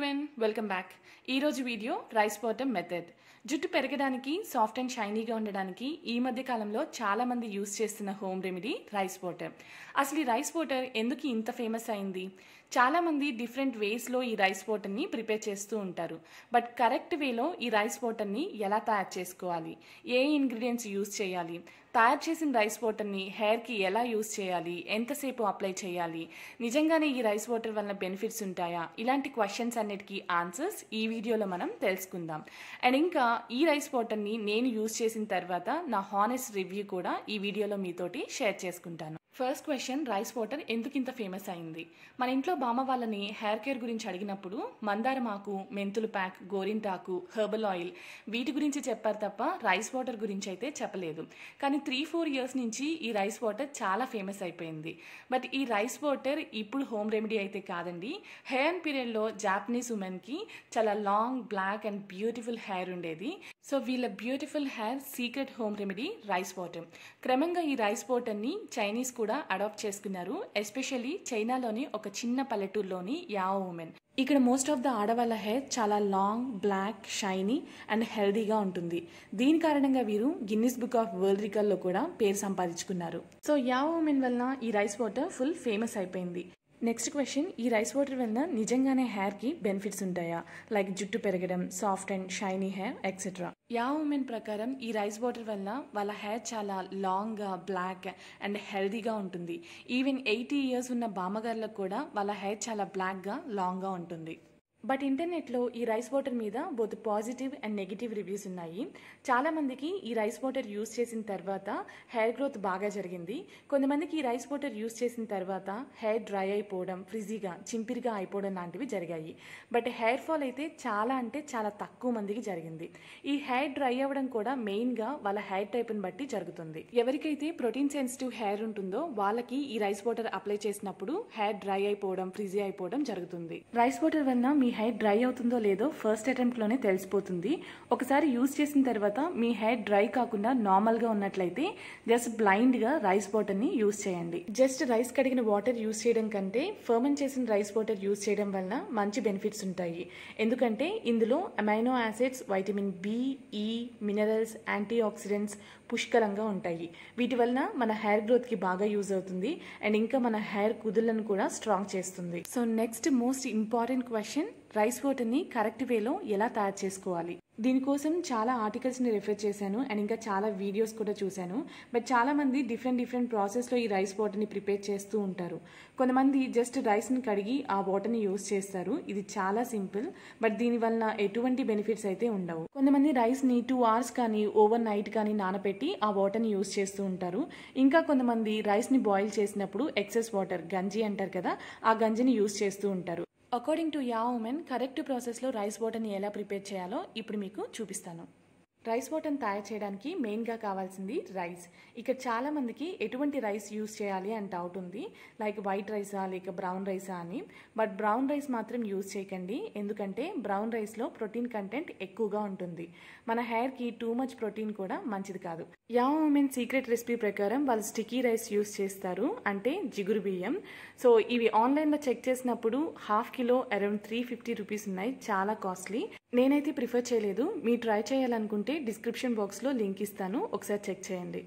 ఎవ్రీవెన్ welcome back ఈరోజు video rice bottom method జుట్టు పెరగడానికి సాఫ్ట్ అండ్ షైనీగా ఉండడానికి ఈ మధ్య కాలంలో చాలా మంది యూస్ చేస్తున్న హోమ్ రెమెడీ రైస్ వాటర్ అసలు ఈ రైస్ వాటర్ ఎందుకు ఇంత ఫేమస్ అయింది చాలామంది డిఫరెంట్ వేస్లో ఈ రైస్ వాటర్ని ప్రిపేర్ చేస్తూ ఉంటారు బట్ కరెక్ట్ వేలో ఈ రైస్ వాటర్ని ఎలా తయారు చేసుకోవాలి ఏ ఇంగ్రీడియంట్స్ యూస్ చేయాలి తయారు చేసిన రైస్ వాటర్ని హెయిర్కి ఎలా యూస్ చేయాలి ఎంతసేపు అప్లై చేయాలి నిజంగానే ఈ రైస్ వాటర్ వల్ల బెనిఫిట్స్ ఉంటాయా ఇలాంటి క్వశ్చన్స్ అన్నిటికీ ఆన్సర్స్ ఈ వీడియోలో మనం తెలుసుకుందాం అండ్ ఇంకా ఈ రైస్ వాటర్ని నేను యూస్ చేసిన తర్వాత నా హానెస్ట్ రివ్యూ కూడా ఈ వీడియోలో మీతోటి షేర్ చేసుకుంటాను ఫస్ట్ క్వశ్చన్ రైస్ వాటర్ ఎందుకు ఇంత ఫేమస్ అయింది మన ఇంట్లో బామ్మ వాళ్ళని హెయిర్ కేర్ గురించి అడిగినప్పుడు మందారమాకు మెంతులు ప్యాక్ గోరింటాకు హెర్బల్ ఆయిల్ వీటి గురించి చెప్పారు తప్ప రైస్ వాటర్ గురించి అయితే చెప్పలేదు కానీ త్రీ ఫోర్ ఇయర్స్ నుంచి ఈ రైస్ వాటర్ చాలా ఫేమస్ అయిపోయింది బట్ ఈ రైస్ వాటర్ ఇప్పుడు హోమ్ రెమెడీ అయితే కాదండి హెయిర్ పీరియడ్లో జాపనీస్ ఉమెన్కి చాలా long black and beautiful hair ఉండేది సో వీళ్ళ beautiful hair secret home remedy rice water క్రమంగా ఈ రైస్ వాటర్ని చైనీస్ కూడా కూడా అడాప్ట్ చేసుకున్నారు ఎస్పెషల్లీ చైనాలోని ఒక చిన్న పల్లెటూరులోని యావ్ ఉమెన్ ఇక్కడ మోస్ట్ ఆఫ్ ద ఆడవాళ్ళ హెయిర్ చాలా లాంగ్ బ్లాక్ షైనీ అండ్ హెల్దీగా ఉంటుంది దీని కారణంగా వీరు గిన్నిస్ బుక్ ఆఫ్ వరల్డ్ లో కూడా పేరు సంపాదించుకున్నారు సో యావ్ ఉమెన్ వలన ఈ రైస్ వాటర్ ఫుల్ ఫేమస్ అయిపోయింది నెక్స్ట్ క్వశ్చన్ ఈ రైస్ వాటర్ వల్ల నిజంగానే హెయిర్కి బెనిఫిట్స్ ఉంటాయా లైక్ జుట్టు పెరగడం soft and shiny hair etcetera Yao women ప్రకారం ఈ రైస్ వాటర్ వల్ల వాళ్ళ హెయిర్ చాలా లాంగ్గా బ్లాక్ అండ్ హెల్దీగా ఉంటుంది ఈవెన్ ఎయిటీ ఇయర్స్ ఉన్న బామ్మగారులకు కూడా వాళ్ళ హెయిర్ చాలా బ్లాక్గా లాంగ్గా ఉంటుంది బట్ ఇంటర్నెట్లో ఈ రైస్ వాటర్ మీద both positive and negative reviews ఉన్నాయి చాలామందికి ఈ రైస్ వాటర్ యూస్ చేసిన తర్వాత హెయిర్ గ్రోత్ బాగా జరిగింది కొంతమందికి ఈ రైస్ వాటర్ యూస్ చేసిన తర్వాత హెయిర్ డ్రై అయిపోవడం ఫ్రిజీగా చింపిరిగా అయిపోవడం లాంటివి జరిగాయి బట్ హెయిర్ ఫాల్ అయితే చాలా అంటే చాలా తక్కువ మందికి జరిగింది ఈ హెయిర్ డ్రై అవ్వడం కూడా మెయిన్గా వాళ్ళ హెయిర్ టైప్ని బట్టి జరుగుతుంది ఎవరికైతే ప్రోటీన్ సెన్సిటివ్ హెయిర్ ఉంటుందో వాళ్ళకి ఈ రైస్ వాటర్ అప్లై చేసినప్పుడు హెయిర్ డ్రై అయిపోవడం ఫ్రిజీ అయిపోవడం జరుగుతుంది రైస్ వాటర్ వల్ల మీ మీ హెయిర్ డ్రై అవుతుందో లేదో ఫస్ట్ అటెంప్ట్లోనే తెలిసిపోతుంది ఒకసారి యూజ్ చేసిన తర్వాత మీ హెయిర్ డ్రై కాకుండా నార్మల్గా ఉన్నట్లయితే జస్ట్ బ్లైండ్గా రైస్ వాటర్ని యూజ్ చేయండి జస్ట్ రైస్ కడిగిన వాటర్ యూజ్ చేయడం కంటే ఫర్మన్ చేసిన రైస్ వాటర్ యూజ్ చేయడం వల్ల మంచి బెనిఫిట్స్ ఉంటాయి ఎందుకంటే ఇందులో amino acids vitamin B E minerals antioxidants పుష్కలంగా ఉంటాయి వీటి వలన మన హెయిర్ గ్రోత్కి బాగా యూజ్ అవుతుంది అండ్ ఇంకా మన హెయిర్ కుదులను కూడా స్ట్రాంగ్ చేస్తుంది so next most important question rice వాటర్ని కరెక్ట్ వేలో ఎలా తయారు చేసుకోవాలి దీనికోసం చాలా ఆర్టికల్స్ని రిఫర్ చేశాను అండ్ ఇంకా చాలా వీడియోస్ కూడా చూశాను బట్ చాలామంది డిఫరెంట్ డిఫరెంట్ ప్రాసెస్లో ఈ రైస్ వాటర్ని ప్రిపేర్ చేస్తూ ఉంటారు కొంతమంది జస్ట్ రైస్ని కడిగి ఆ వాటర్ని యూస్ చేస్తారు ఇది చాలా సింపుల్ బట్ దీనివల్ల ఎటువంటి బెనిఫిట్స్ అయితే ఉండవు కొంతమంది రైస్ని టూ అవర్స్ కానీ ఓవర్ నైట్ కానీ నానబెట్టి ఆ వాటర్ని యూస్ చేస్తూ ఉంటారు ఇంకా కొంతమంది రైస్ని బాయిల్ చేసినప్పుడు ఎక్సెస్ వాటర్ గంజి అంటారు కదా ఆ గంజిని యూస్ చేస్తూ ఉంటారు according to Yao women correct ప్రాసెస్లో రైస్ వాటర్ని ఎలా ప్రిపేర్ చేయాలో ఇప్పుడు మీకు చూపిస్తాను రైస్ బోటన్ తయారు చేయడానికి మెయిన్గా కావాల్సింది రైస్ ఇక్కడ చాలామందికి ఎటువంటి రైస్ యూస్ చేయాలి అని డౌట్ ఉంది లైక్ వైట్ రైసా లేక బ్రౌన్ రైసా అని బట్ బ్రౌన్ రైస్ మాత్రం యూస్ చేయకండి ఎందుకంటే బ్రౌన్ రైస్లో ప్రోటీన్ కంటెంట్ ఎక్కువగా ఉంటుంది మన హెయిర్కి టూ మచ్ ప్రోటీన్ కూడా మంచిది కాదు యా ఉమెన్ సీక్రెట్ రెసిపీ ప్రకారం వాళ్ళు స్టిక్కీ రైస్ యూస్ చేస్తారు అంటే జిగురు బియ్యం సో ఇవి ఆన్లైన్లో చెక్ చేసినప్పుడు half kilo around three fifty rupees ఉన్నాయి చాలా కాస్ట్లీ నేనైతే ప్రిఫర్ చేయలేదు మీ ట్రై చేయాలనుకుంటే డిస్క్రిప్షన్ బాక్స్లో లింక్ ఇస్తాను ఒకసారి చెక్ చేయండి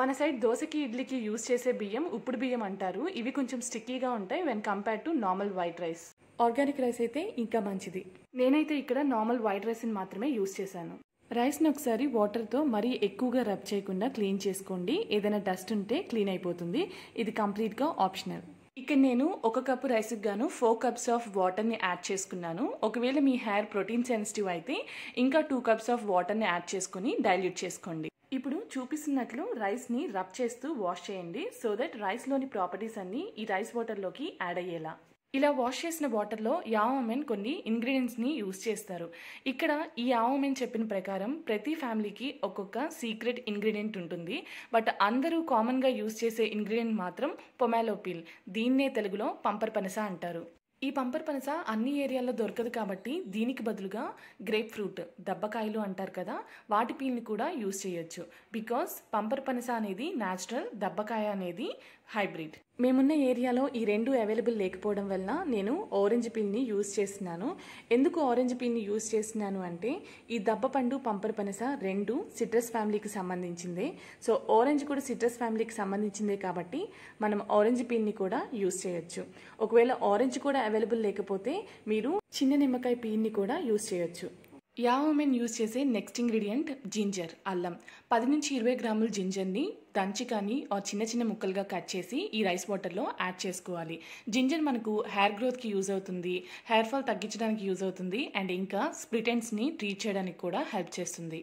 మన సైడ్ దోశకి ఇడ్లీకి యూస్ చేసే బియ్యం ఉప్పుడు బియ్యం అంటారు ఇవి కొంచెం స్టిక్కీగా ఉంటాయి when compare to normal white rice organic rice అయితే ఇంకా మంచిది నేనైతే ఇక్కడ నార్మల్ వైట్ రైస్ని మాత్రమే యూస్ చేశాను రైస్ని ఒకసారి వాటర్తో మరీ ఎక్కువగా రబ్ చేయకుండా క్లీన్ చేసుకోండి ఏదైనా డస్ట్ ఉంటే క్లీన్ అయిపోతుంది ఇది కంప్లీట్గా ఆప్షనల్ ఇక నేను ఒక కప్పు రైస్కి గాను ఫోర్ కప్స్ ఆఫ్ వాటర్ని యాడ్ చేసుకున్నాను ఒకవేళ మీ హెయిర్ ప్రోటీన్ సెన్సిటివ్ అయితే ఇంకా టూ కప్స్ ఆఫ్ వాటర్ని యాడ్ చేసుకుని డైల్యూట్ చేసుకోండి ఇప్పుడు చూపిస్తున్నట్లు రైస్ని రబ్ చేస్తూ వాష్ చేయండి సో దట్ రైస్లోని ప్రాపర్టీస్ అన్నీ ఈ రైస్ వాటర్లోకి యాడ్ అయ్యేలా ఇలా వాష్ చేసిన వాటర్లో యావమెన్ కొన్ని ఇంగ్రీడియంట్స్ని యూస్ చేస్తారు ఇక్కడ ఈ యావమెన్ చెప్పిన ప్రకారం ప్రతి ఫ్యామిలీకి ఒక్కొక్క సీక్రెట్ ఇంగ్రీడియంట్ ఉంటుంది బట్ అందరూ కామన్గా యూస్ చేసే ఇంగ్రీడియంట్ మాత్రం పొమాలోపిల్ దీన్నే తెలుగులో పంపర్ పనస అంటారు ఈ పంపర్ పనస అన్ని ఏరియాల్లో దొరకదు కాబట్టి దీనికి బదులుగా గ్రేప్ ఫ్రూట్ దబ్బకాయలు అంటారు కదా వాటి పీల్ని కూడా యూస్ చేయొచ్చు బికాస్ పంపర్ పనస అనేది న్యాచురల్ దబ్బకాయ అనేది హైబ్రిడ్ మేమున్న ఏరియాలో ఈ రెండు అవైలబుల్ లేకపోవడం వల్ల నేను ఆరెంజ్ పిల్ని యూజ్ చేస్తున్నాను ఎందుకు ఆరెంజ్ పిల్ని యూజ్ చేస్తున్నాను అంటే ఈ దబ్బపండు పంపర్ పనస రెండు సిట్రస్ ఫ్యామిలీకి సంబంధించిందే సో ఆరెంజ్ కూడా సిట్రస్ ఫ్యామిలీకి సంబంధించిందే కాబట్టి మనం ఆరెంజ్ పిల్ని కూడా యూజ్ చేయొచ్చు ఒకవేళ ఆరెంజ్ కూడా అవైలబుల్ లేకపోతే మీరు చిన్న నిమ్మకాయ పిన్ని కూడా యూజ్ చేయొచ్చు యావమెన్ యూజ్ చేసే నెక్స్ట్ ఇంగ్రీడియంట్ జింజర్ అల్లం పది నుంచి ఇరవై గ్రాముల జింజర్ని దంచి కానీ ఆ చిన్న చిన్న ముక్కలుగా కట్ చేసి ఈ రైస్ వాటర్లో యాడ్ చేసుకోవాలి జింజర్ మనకు హెయిర్ గ్రోత్కి యూజ్ అవుతుంది హెయిర్ ఫాల్ తగ్గించడానికి యూజ్ అవుతుంది అండ్ ఇంకా స్ప్రిటెన్స్ని ట్రీట్ చేయడానికి కూడా హెల్ప్ చేస్తుంది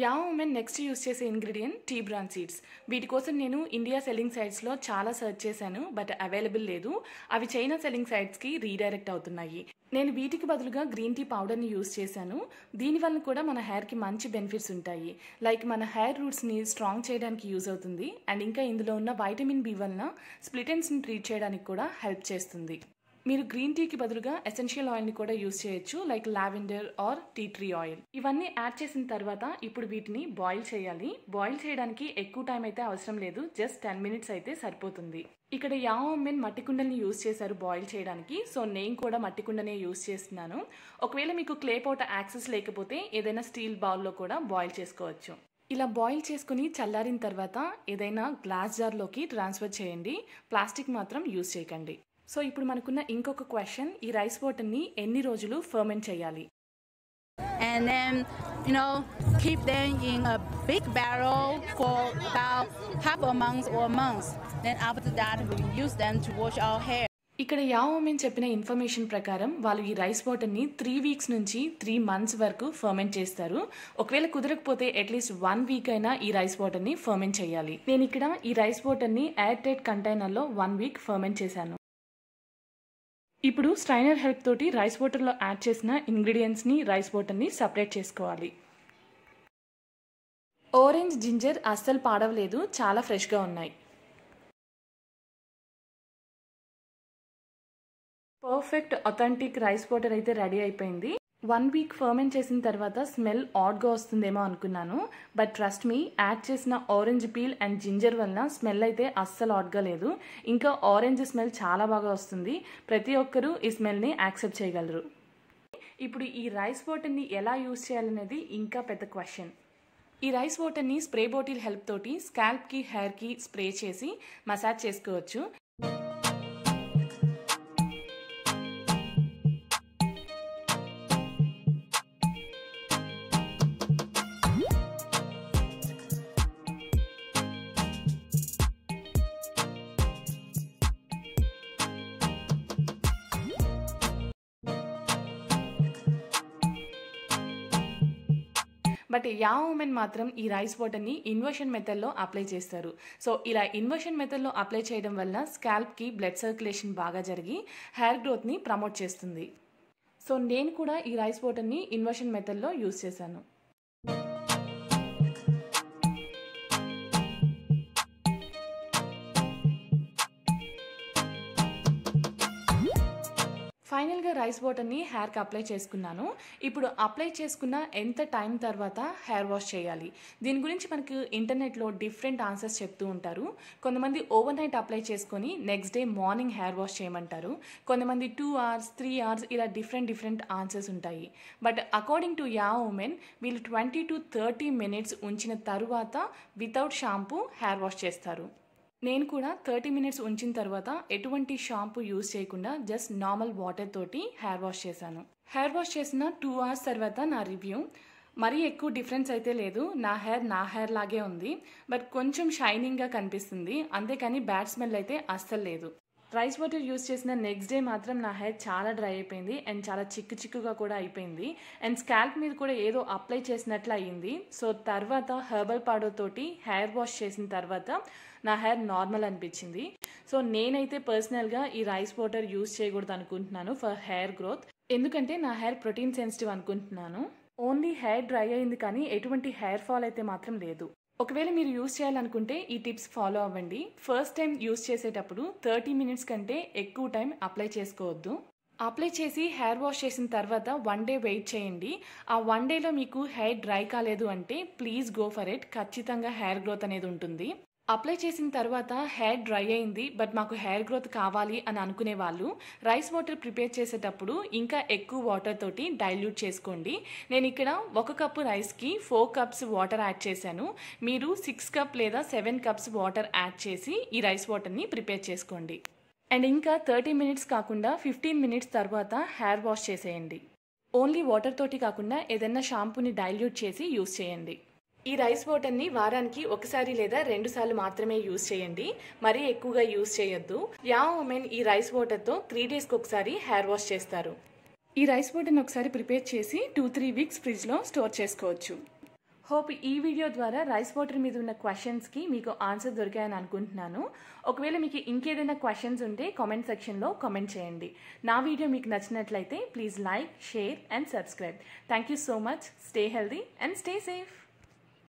యా ఉమెన్ నెక్స్ట్ యూస్ చేసే ఇంగ్రీడియంట్ టీ బ్రాన్ సీడ్స్ వీటి కోసం నేను ఇండియా సెల్లింగ్ సైట్స్లో చాలా సర్చ్ చేశాను బట్ అవైలబుల్ లేదు అవి చైనా సెల్లింగ్ సైట్స్కి రీడైరెక్ట్ అవుతున్నాయి నేను వీటికి బదులుగా గ్రీన్ టీ పౌడర్ని యూస్ చేశాను దీనివల్ల కూడా మన హెయిర్కి మంచి బెనిఫిట్స్ ఉంటాయి లైక్ మన హెయిర్ రూట్స్ని స్ట్రాంగ్ చేయడానికి యూజ్ అవుతుంది అండ్ ఇంకా ఇందులో ఉన్న వైటమిన్ బి వలన స్ప్లిటెన్స్ని ట్రీట్ చేయడానికి కూడా హెల్ప్ చేస్తుంది మీరు గ్రీన్ టీకి బదులుగా ఎసెన్షియల్ ఆయిల్ని కూడా యూస్ చేయొచ్చు like lavender or tea tree oil ఇవన్నీ యాడ్ చేసిన తర్వాత ఇప్పుడు వీటిని బాయిల్ చేయాలి బాయిల్ చేయడానికి ఎక్కువ టైం అయితే అవసరం లేదు జస్ట్ టెన్ మినిట్స్ అయితే సరిపోతుంది ఇక్కడ యామెన్ మట్టి కుండల్ని యూజ్ చేశారు బాయిల్ చేయడానికి సో నేను కూడా మట్టి కుండనే యూస్ చేస్తున్నాను ఒకవేళ మీకు క్లే పోట యాక్సెస్ లేకపోతే ఏదైనా స్టీల్ బౌల్లో కూడా బాయిల్ చేసుకోవచ్చు ఇలా బాయిల్ చేసుకుని చల్లారిన తర్వాత ఏదైనా గ్లాస్ జార్లోకి ట్రాన్స్ఫర్ చేయండి ప్లాస్టిక్ మాత్రం యూజ్ చేయకండి సో ఇప్పుడు మనకున్న ఇంకొక క్వశ్చన్ ఈ రైస్ వాటర్ని ఎన్ని రోజులు ఫర్మెంట్ చేయాలి and then you know keep them in a big barrel for about half a month or a month. Then after that, we use them to wash our hair. ఇక్కడ యావోమెన్ చెప్పిన information ప్రకారం వాళ్ళు ఈ rice వాటర్ని three weeks నుంచి three months వరకు ferment చేస్తారు ఒకవేళ కుదరకపోతే అట్లీస్ట్ వన్ వీక్ అయినా ఈ రైస్ వాటర్ని ఫర్మెంట్ చేయాలి నేను ఇక్కడ ఈ రైస్ వాటర్ని ఎయిర్ టైట్ కంటైనర్లో వన్ వీక్ ఫర్మెంట్ చేశాను ఇప్పుడు స్ట్రైనర్ హెల్ప్ తోటి రైస్ వాటర్లో యాడ్ చేసిన ఇంగ్రీడియంట్స్ని రైస్ వాటర్ని సపరేట్ చేసుకోవాలి ఆరెంజ్ జింజర్ అస్సలు పాడవలేదు చాలా ఫ్రెష్గా ఉన్నాయి పర్ఫెక్ట్ అథెంటిక్ రైస్ వాటర్ అయితే రెడీ అయిపోయింది వన్ వీక్ ఫర్మెంట్ చేసిన తర్వాత స్మెల్ ఆడ్గా వస్తుందేమో అనుకున్నాను బట్ ట్రస్ట్ మీ యాడ్ చేసిన ఆరెంజ్ పీల్ అండ్ జింజర్ వల్ల స్మెల్ అయితే అస్సలు ఆడ్గా లేదు ఇంకా ఆరెంజ్ స్మెల్ చాలా బాగా వస్తుంది ప్రతి ఒక్కరూ ఈ స్మెల్ని యాక్సెప్ట్ చేయగలరు ఇప్పుడు ఈ రైస్ వాటర్ని ఎలా యూజ్ చేయాలనేది ఇంకా పెద్ద క్వశ్చన్ ఈ రైస్ వాటర్ని స్ప్రే బాటిల్ హెల్ప్ తోటి స్కాల్ప్కి హెయిర్కి స్ప్రే చేసి మసాజ్ చేసుకోవచ్చు బట్ యా ఉమెన్ మాత్రం ఈ రైస్ వాటర్ని ఇన్వర్షన్ మెథడ్లో అప్లై చేస్తారు సో ఇలా ఇన్వర్షన్ మెథడ్లో అప్లై చేయడం వల్ల స్కాల్ప్కి బ్లడ్ సర్క్యులేషన్ బాగా జరిగి హెయిర్ గ్రోత్ని ప్రమోట్ చేస్తుంది సో నేను కూడా ఈ రైస్ వాటర్ని ఇన్వర్షన్ మెథడ్లో యూస్ చేశాను ఫైనల్గా రైస్ వాటర్ని హెయిర్కి అప్లై చేసుకున్నాను ఇప్పుడు అప్లై చేసుకున్న ఎంత టైం తర్వాత హెయిర్ వాష్ చేయాలి దీని గురించి మనకు ఇంటర్నెట్లో డిఫరెంట్ ఆన్సర్స్ చెప్తూ ఉంటారు కొంతమంది ఓవర్ నైట్ అప్లై చేసుకొని next day morning hair wash చేయమంటారు కొంతమంది టూ అవర్స్ త్రీ అవర్స్ ఇలా డిఫరెంట్ డిఫరెంట్ ఆన్సర్స్ ఉంటాయి but according to Yao women వీళ్ళు ట్వంటీ టు థర్టీ మినిట్స్ ఉంచిన తరువాత వితౌట్ షాంపూ హెయిర్ వాష్ చేస్తారు నేను కూడా థర్టీ మినిట్స్ ఉంచిన తర్వాత ఎటువంటి షాంపూ యూజ్ చేయకుండా జస్ట్ నార్మల్ వాటర్ తోటి హెయిర్ వాష్ చేశాను హెయిర్ వాష్ చేసిన టూ అవర్స్ తర్వాత నా రివ్యూ మరీ ఎక్కువ డిఫరెన్స్ అయితే లేదు నా హెయిర్ నా హెయిర్ లాగే ఉంది బట్ కొంచెం షైనింగ్గా కనిపిస్తుంది అంతేకాని బ్యాడ్ స్మెల్ అయితే అస్సలు లేదు రైస్ వాటర్ యూస్ చేసిన నెక్స్ట్ డే మాత్రం నా హెయిర్ చాలా డ్రై అయిపోయింది అండ్ చాలా చిక్కు చిక్కుగా కూడా అయిపోయింది అండ్ స్కాల్ప్ మీద కూడా ఏదో అప్లై చేసినట్లు అయ్యింది సో తర్వాత హెర్బల్ పౌడర్ తోటి హెయిర్ వాష్ చేసిన తర్వాత నా హెయిర్ నార్మల్ అనిపించింది సో నేనైతే పర్సనల్గా ఈ రైస్ వాటర్ యూస్ చేయకూడదు అనుకుంటున్నాను ఫర్ హెయిర్ గ్రోత్ ఎందుకంటే నా హెయిర్ ప్రోటీన్ సెన్సిటివ్ అనుకుంటున్నాను ఓన్లీ హెయిర్ డ్రై అయింది కానీ ఎటువంటి హెయిర్ ఫాల్ అయితే మాత్రం లేదు ఒకవేళ మీరు యూస్ చేయాలనుకుంటే ఈ టిప్స్ ఫాలో అవ్వండి ఫస్ట్ టైం యూస్ చేసేటప్పుడు థర్టీ మినిట్స్ కంటే ఎక్కువ టైం అప్లై చేసుకోవద్దు అప్లై చేసి హెయిర్ వాష్ చేసిన తర్వాత వన్ డే వెయిట్ చేయండి ఆ వన్ డేలో మీకు హెయిర్ డ్రై కాలేదు అంటే ప్లీజ్ గో ఫర్ ఇట్ ఖచ్చితంగా హెయిర్ గ్రోత్ అనేది ఉంటుంది అప్లై చేసిన తర్వాత హెయిర్ డ్రై అయింది బట్ మాకు హెయిర్ గ్రోత్ కావాలి అని అనుకునే వాళ్ళు రైస్ వాటర్ ప్రిపేర్ చేసేటప్పుడు ఇంకా ఎక్కువ వాటర్ తోటి డైల్యూట్ చేసుకోండి నేను ఇక్కడ ఒక కప్పు రైస్కి ఫోర్ కప్స్ వాటర్ యాడ్ చేశాను మీరు సిక్స్ కప్ లేదా సెవెన్ కప్స్ వాటర్ యాడ్ చేసి ఈ రైస్ వాటర్ని ప్రిపేర్ చేసుకోండి అండ్ ఇంకా థర్టీ మినిట్స్ కాకుండా ఫిఫ్టీన్ మినిట్స్ తర్వాత హెయిర్ వాష్ చేసేయండి ఓన్లీ వాటర్ తోటి కాకుండా ఏదైనా షాంపూని డైల్యూట్ చేసి యూస్ చేయండి ఈ రైస్ వాటర్ని వారానికి ఒకసారి లేదా రెండు సార్లు మాత్రమే యూజ్ చేయండి మరీ ఎక్కువగా యూజ్ చేయొద్దు యా ఉమెన్ ఈ రైస్ వాటర్తో త్రీ డేస్కి ఒకసారి హెయిర్ వాష్ చేస్తారు ఈ రైస్ వాటర్ని ఒకసారి ప్రిపేర్ చేసి టూ త్రీ వీక్స్ ఫ్రిడ్జ్లో స్టోర్ చేసుకోవచ్చు హోప్ ఈ వీడియో ద్వారా రైస్ వాటర్ మీద ఉన్న క్వశ్చన్స్కి మీకు ఆన్సర్ దొరికాయని అనుకుంటున్నాను ఒకవేళ మీకు ఇంకేదైనా క్వశ్చన్స్ ఉంటే కామెంట్ సెక్షన్లో కామెంట్ చేయండి నా వీడియో మీకు నచ్చినట్లయితే please like share and subscribe thank you so much stay healthy and stay safe